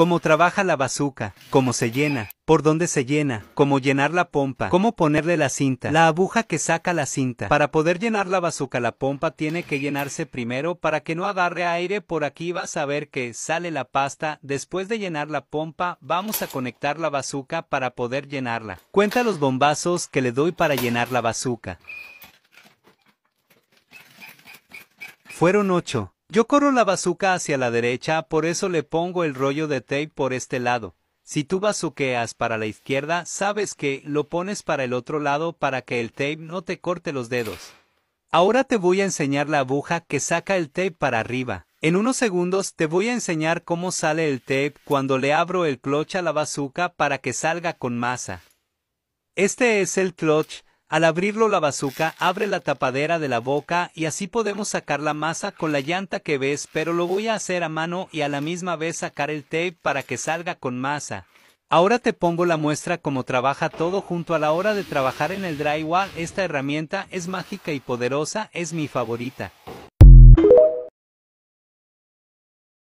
cómo trabaja la bazuca, cómo se llena, por dónde se llena, cómo llenar la pompa, cómo ponerle la cinta, la aguja que saca la cinta. Para poder llenar la bazuca la pompa tiene que llenarse primero para que no agarre aire, por aquí vas a ver que sale la pasta, después de llenar la pompa vamos a conectar la bazuca para poder llenarla. Cuenta los bombazos que le doy para llenar la bazuca. Fueron ocho. Yo corro la bazuca hacia la derecha, por eso le pongo el rollo de tape por este lado. Si tú bazuqueas para la izquierda, sabes que lo pones para el otro lado para que el tape no te corte los dedos. Ahora te voy a enseñar la aguja que saca el tape para arriba. En unos segundos te voy a enseñar cómo sale el tape cuando le abro el clutch a la bazuca para que salga con masa. Este es el clutch, al abrirlo la bazuca abre la tapadera de la boca y así podemos sacar la masa con la llanta que ves pero lo voy a hacer a mano y a la misma vez sacar el tape para que salga con masa. Ahora te pongo la muestra como trabaja todo junto a la hora de trabajar en el drywall esta herramienta es mágica y poderosa es mi favorita.